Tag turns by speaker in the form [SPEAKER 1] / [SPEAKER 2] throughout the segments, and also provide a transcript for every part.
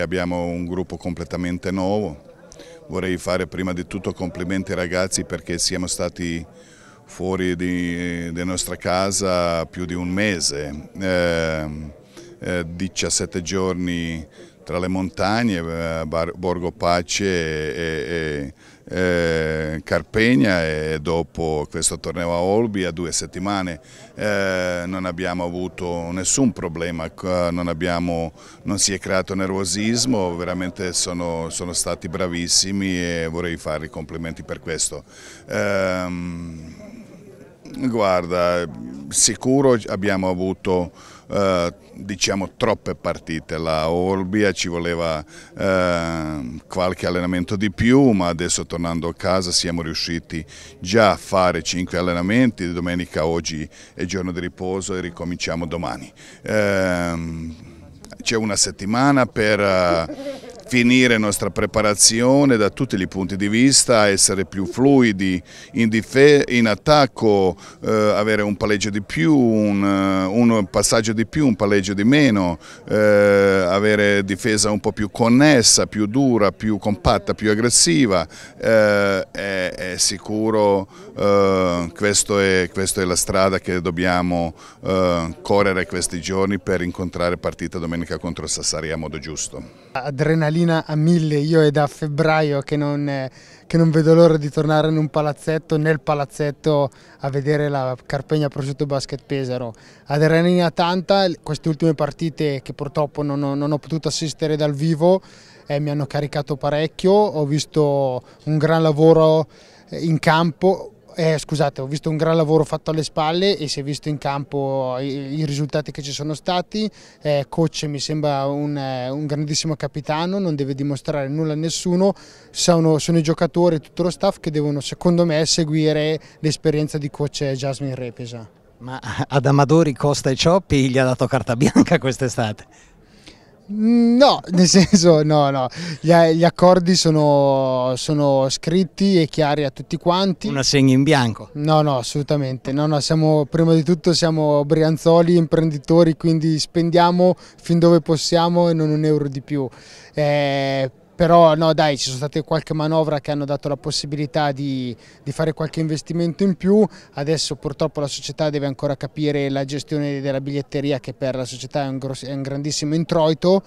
[SPEAKER 1] Abbiamo un gruppo completamente nuovo, vorrei fare prima di tutto complimenti ai ragazzi perché siamo stati fuori dalla nostra casa più di un mese, ehm, eh, eh, 17 giorni tra le montagne, eh, Borgo Pace e, e, e Carpegna e dopo questo torneo a Olbi a due settimane eh, non abbiamo avuto nessun problema, eh, non, abbiamo, non si è creato nervosismo, veramente sono, sono, stati bravissimi e vorrei fare i complimenti per questo. Eh, Guarda, sicuro abbiamo avuto eh, diciamo troppe partite, la Olbia ci voleva eh, qualche allenamento di più ma adesso tornando a casa siamo riusciti già a fare cinque allenamenti, domenica oggi è giorno di riposo e ricominciamo domani. Eh, c'è una settimana per eh, finire nostra preparazione da tutti i punti di vista, essere più fluidi in, in attacco, eh, avere un palleggio di più, un, eh, un, passaggio di più, un palleggio di meno, eh, avere difesa un po' più connessa, più dura, più compatta, più aggressiva, eh, è, è, sicuro eh, questo è, questa è la strada che dobbiamo eh, correre questi giorni per incontrare partita domenica contro Sassari a modo giusto.
[SPEAKER 2] Adrenalina adrenalina a mille, io è da febbraio che non, che non vedo l'ora di tornare in un palazzetto, nel palazzetto a vedere la Carpegna Prosciutto Basket Pesaro. Adrenalina tanta, queste ultime partite che purtroppo non ho, non ho potuto assistere dal vivo eh, mi hanno caricato parecchio, ho visto un gran lavoro eh, in campo, eh, scusate, ho visto un gran lavoro fatto alle spalle e si è visto in campo i, i risultati che ci sono stati. Eh, coach mi sembra un, eh, un, grandissimo capitano, non deve dimostrare nulla a nessuno, sono, sono i giocatori e tutto lo staff che devono secondo me seguire l'esperienza di coach Jasmine Repesa.
[SPEAKER 3] Ma ad Amadori, Costa e Cioppi gli ha dato carta bianca quest'estate.
[SPEAKER 2] No, nel senso, no, no, gli, gli accordi sono, sono, scritti e chiari a tutti quanti. Un assegno in bianco? No, no, assolutamente, no, no, siamo, prima di tutto siamo brianzoli, imprenditori, quindi spendiamo fin dove possiamo e non un euro di più. Eh, però no dai ci sono state qualche manovra che hanno dato la possibilità di, di fare qualche investimento in più, adesso purtroppo la società deve ancora capire la gestione della biglietteria che per la società è un, gross, è un grandissimo introito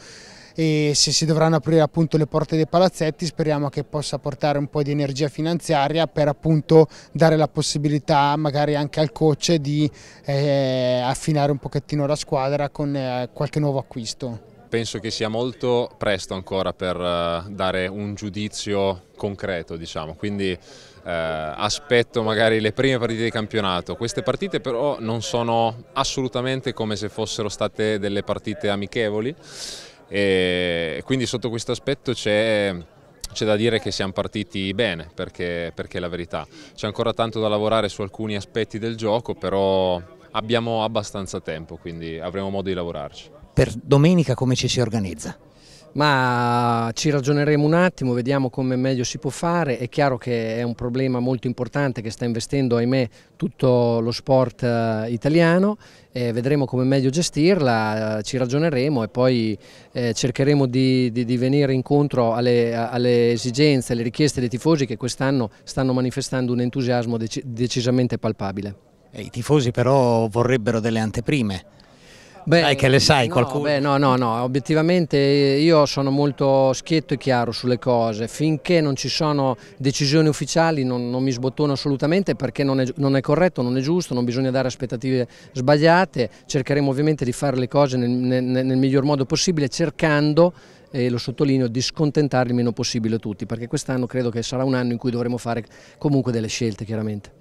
[SPEAKER 2] e se si dovranno aprire appunto le porte dei palazzetti speriamo che possa portare un po' di energia finanziaria per appunto dare la possibilità magari anche al coach di eh, affinare un pochettino la squadra con eh, qualche nuovo acquisto
[SPEAKER 4] penso che sia molto presto ancora per eh, dare un giudizio concreto, diciamo. quindi eh, aspetto magari le prime partite di campionato. Queste partite però non sono assolutamente come se fossero state delle partite amichevoli e quindi sotto questo aspetto c'è c'è da dire che siamo partiti bene, perché, perché è la verità. C'è ancora tanto da lavorare su alcuni aspetti del gioco, però abbiamo abbastanza tempo, quindi avremo modo di lavorarci
[SPEAKER 3] per domenica come ci si organizza? Ma ci ragioneremo un attimo, vediamo come meglio si può fare, è chiaro che è un problema molto importante che sta investendo ahimè tutto lo sport eh, italiano, eh, vedremo come meglio gestirla, eh, ci ragioneremo e poi eh, cercheremo di, di, di, venire incontro alle, alle, esigenze, alle richieste dei tifosi che quest'anno stanno manifestando un entusiasmo dec decisamente palpabile. I tifosi però vorrebbero delle anteprime. Beh, Dai che le sai no, qualcuno. Beh, no, no, no, obiettivamente io sono molto schietto e chiaro sulle cose, finché non ci sono decisioni ufficiali non, non mi sbottono assolutamente perché non è, non è, corretto, non è giusto, non bisogna dare aspettative sbagliate, cercheremo ovviamente di fare le cose nel, nel, nel miglior modo possibile cercando e lo sottolineo, di scontentare il meno possibile tutti, perché quest'anno credo che sarà un anno in cui dovremo fare comunque delle scelte chiaramente.